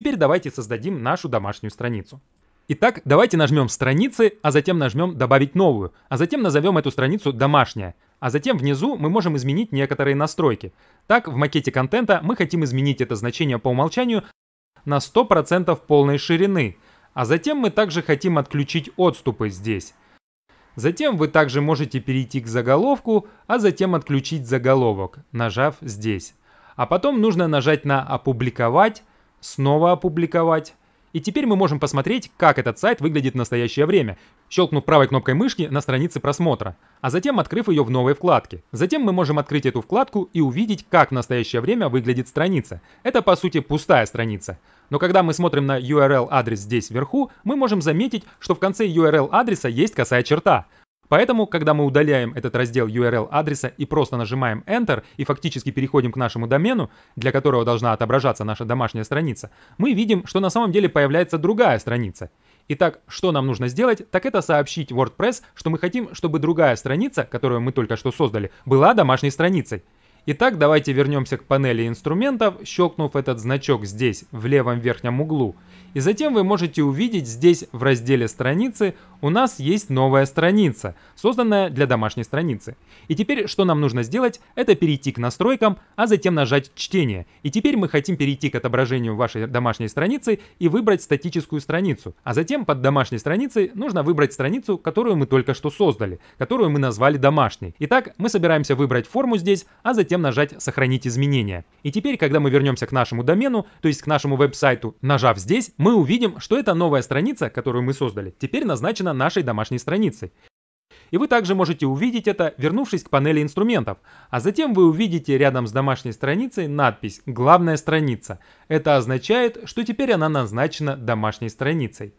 Теперь давайте создадим нашу домашнюю страницу. Итак, давайте нажмем «Страницы», а затем нажмем «Добавить новую», а затем назовем эту страницу «Домашняя». А затем внизу мы можем изменить некоторые настройки. Так, в макете контента мы хотим изменить это значение по умолчанию на 100% полной ширины. А затем мы также хотим отключить отступы здесь. Затем вы также можете перейти к заголовку, а затем отключить заголовок, нажав здесь. А потом нужно нажать на «Опубликовать», снова опубликовать. И теперь мы можем посмотреть, как этот сайт выглядит в настоящее время, щелкнув правой кнопкой мышки на странице просмотра, а затем открыв ее в новой вкладке. Затем мы можем открыть эту вкладку и увидеть, как в настоящее время выглядит страница. Это по сути пустая страница. Но когда мы смотрим на URL адрес здесь вверху, мы можем заметить, что в конце URL адреса есть косая черта. Поэтому, когда мы удаляем этот раздел URL адреса и просто нажимаем Enter и фактически переходим к нашему домену, для которого должна отображаться наша домашняя страница, мы видим, что на самом деле появляется другая страница. Итак, что нам нужно сделать, так это сообщить WordPress, что мы хотим, чтобы другая страница, которую мы только что создали, была домашней страницей. Итак, давайте вернемся к панели инструментов, щелкнув этот значок здесь, в левом верхнем углу. И затем вы можете увидеть здесь в разделе страницы у нас есть новая страница, созданная для домашней страницы. И теперь что нам нужно сделать, это перейти к настройкам, а затем нажать чтение. И теперь мы хотим перейти к отображению вашей домашней страницы и выбрать статическую страницу. А затем под домашней страницей нужно выбрать страницу, которую мы только что создали, которую мы назвали домашней. Итак, мы собираемся выбрать форму здесь, а затем затем нажать «Сохранить изменения». И теперь, когда мы вернемся к нашему домену, то есть к нашему веб-сайту, нажав здесь, мы увидим, что эта новая страница, которую мы создали, теперь назначена нашей домашней страницей. И вы также можете увидеть это, вернувшись к панели инструментов. А затем вы увидите рядом с домашней страницей надпись «Главная страница». Это означает, что теперь она назначена домашней страницей.